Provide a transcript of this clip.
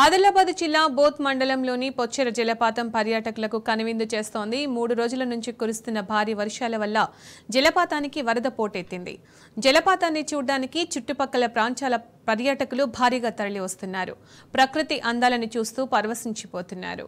ఆదిలాబాద్ జిల్లా బోత్ మండలంలోని పొచ్చెర జలపాతం పర్యాటకులకు కనువిందు చేస్తోంది మూడు రోజుల నుంచి కురుస్తున్న భారీ వర్షాల వల్ల జలపాతానికి వరద పోటెత్తింది జలపాతాన్ని చూడడానికి చుట్టుపక్కల ప్రాంతాల పర్యాటకులు భారీగా తరలివస్తున్నారు ప్రకృతి అందాలను చూస్తూ పరవశించిపోతున్నారు